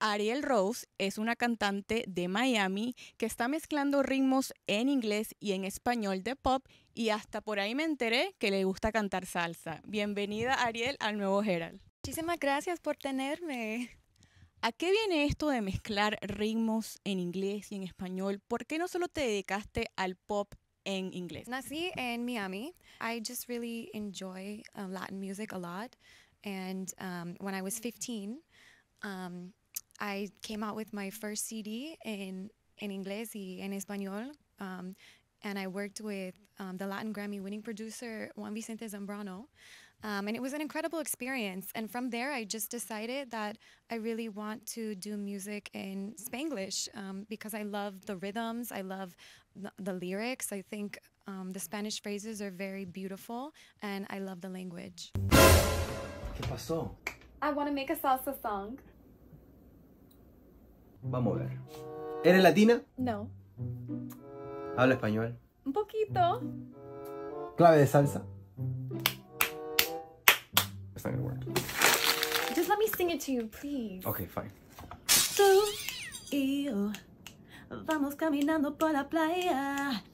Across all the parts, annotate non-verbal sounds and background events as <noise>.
Ariel Rose es una cantante de Miami que está mezclando ritmos en inglés y en español de pop y hasta por ahí me enteré que le gusta cantar salsa. Bienvenida Ariel al nuevo Herald. Muchísimas gracias por tenerme. ¿A qué viene esto de mezclar ritmos en inglés y en español? ¿Por qué no solo te dedicaste al pop en inglés? Nací en Miami. I just really enjoy uh, Latin music a lot. And um, when I was 15, um, I came out with my first CD in in English y en español. Um, and I worked with um, the Latin Grammy winning producer Juan Vicente Zambrano. Um, and it was an incredible experience. And from there, I just decided that I really want to do music in Spanglish um, because I love the rhythms, I love the, the lyrics. I think the Spanish phrases are very beautiful, and I love the language. ¿Qué pasó? I wanna make a salsa song. Vamos a ver. ¿Eres latina? No. ¿Habla español? Un poquito. Clave de salsa. It's not gonna work. Just let me sing it to you, please. Okay, fine. Tú y yo vamos caminando por la playa.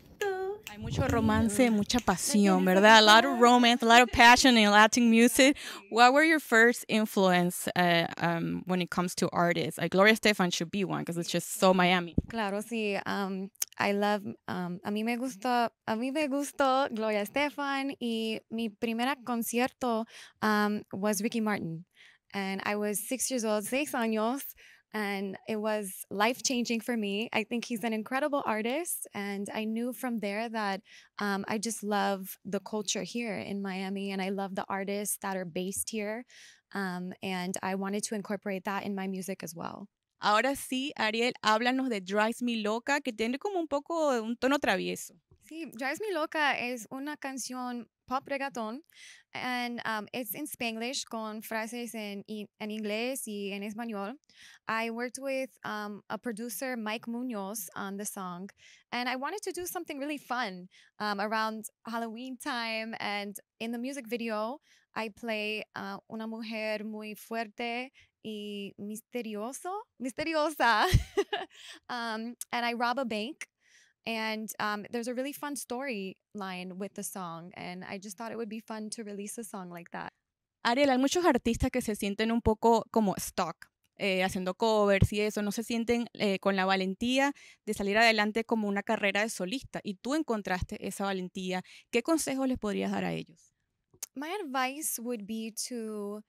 Hay mucho romance, mm. mucha pasión, ¿verdad? A lot of romance, a lot of passion in Latin music. What were your first influence uh, um, when it comes to artists? Like Gloria Estefan should be one because it's just so Miami. Claro, sí. Um, I love, um, a mí me gustó, a mí me gustó Gloria Estefan y mi primera concierto um, was Ricky Martin. And I was six years old, seis años and it was life changing for me. I think he's an incredible artist, and I knew from there that um, I just love the culture here in Miami, and I love the artists that are based here, um, and I wanted to incorporate that in my music as well. Ahora sí, Ariel, háblanos de Drives Me Loca, que tiene como un poco un tono travieso. Sí, Ya es mi loca es una canción pop reggaeton and um, it's in Spanish con frases en, en inglés y en español. I worked with um, a producer, Mike Munoz, on the song, and I wanted to do something really fun um, around Halloween time. And in the music video, I play uh, una mujer muy fuerte y misterioso, misteriosa, <laughs> um, and I rob a bank. And um, there's a really fun storyline with the song, and I just thought it would be fun to release a song like that. Ariel, hay muchos artistas que se sienten un poco como stock, eh, haciendo covers y eso, no se sienten eh, con la valentía de salir adelante como una carrera de solista. Y tú encontraste esa valentía. ¿Qué consejos les podrías dar a ellos? My advice would be to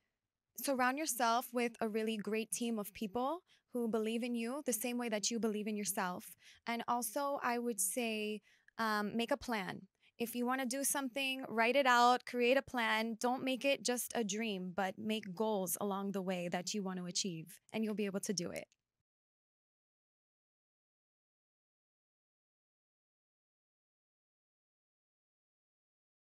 surround yourself with a really great team of people who believe in you the same way that you believe in yourself. And also, I would say, um, make a plan. If you want to do something, write it out, create a plan. Don't make it just a dream, but make goals along the way that you want to achieve, and you'll be able to do it.